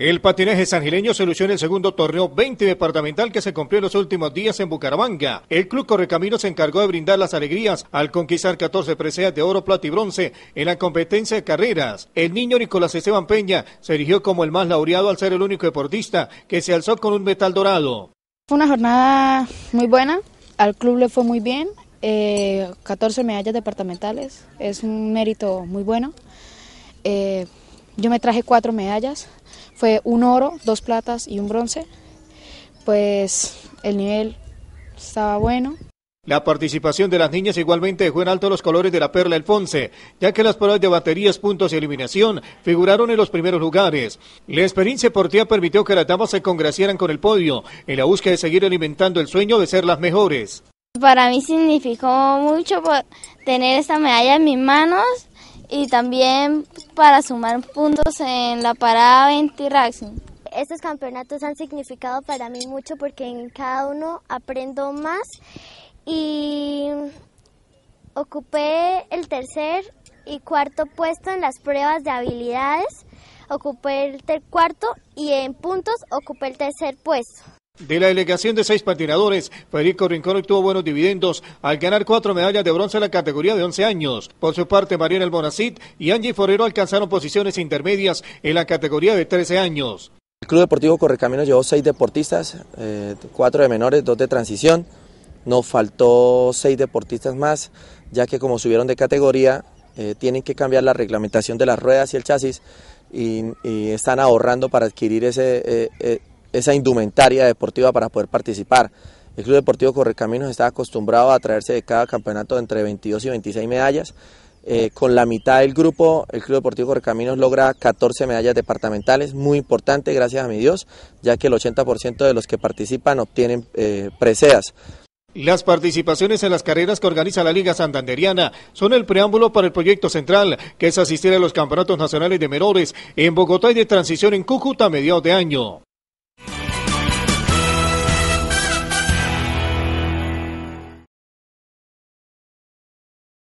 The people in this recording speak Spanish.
El patinaje sangileño en el segundo torneo 20 departamental que se cumplió en los últimos días en Bucaramanga. El Club Correcamino se encargó de brindar las alegrías al conquistar 14 preseas de oro, plata y bronce en la competencia de carreras. El niño Nicolás Esteban Peña se erigió como el más laureado al ser el único deportista que se alzó con un metal dorado. Fue una jornada muy buena, al club le fue muy bien, 14 eh, medallas departamentales, es un mérito muy bueno. Eh, yo me traje cuatro medallas, fue un oro, dos platas y un bronce. Pues el nivel estaba bueno. La participación de las niñas igualmente dejó en alto los colores de la Perla El ya que las pruebas de baterías, puntos y eliminación figuraron en los primeros lugares. La experiencia deportiva permitió que las damas se congraciaran con el podio, en la búsqueda de seguir alimentando el sueño de ser las mejores. Para mí significó mucho tener esta medalla en mis manos y también para sumar puntos en la parada 20 Racing. Estos campeonatos han significado para mí mucho porque en cada uno aprendo más y ocupé el tercer y cuarto puesto en las pruebas de habilidades, ocupé el cuarto y en puntos ocupé el tercer puesto. De la delegación de seis patinadores, Federico Rincón obtuvo buenos dividendos al ganar cuatro medallas de bronce en la categoría de 11 años. Por su parte, Mariana Almonacid y Angie Forero alcanzaron posiciones intermedias en la categoría de 13 años. El Club Deportivo Correcaminos llevó seis deportistas, eh, cuatro de menores, dos de transición. Nos faltó seis deportistas más, ya que como subieron de categoría, eh, tienen que cambiar la reglamentación de las ruedas y el chasis y, están ahorrando para adquirir ese, eh, esa indumentaria deportiva para poder participar. El Club Deportivo Correcaminos está acostumbrado a traerse de cada campeonato entre 22 y 26 medallas. Eh, con la mitad del grupo, el Club Deportivo Correcaminos logra 14 medallas departamentales, muy importante, gracias a mi Dios, ya que el 80% de los que participan obtienen eh, preseas. Las participaciones en las carreras que organiza la Liga Santanderiana son el preámbulo para el proyecto central, que es asistir a los campeonatos nacionales de menores en Bogotá y de transición en Cúcuta a mediados de año.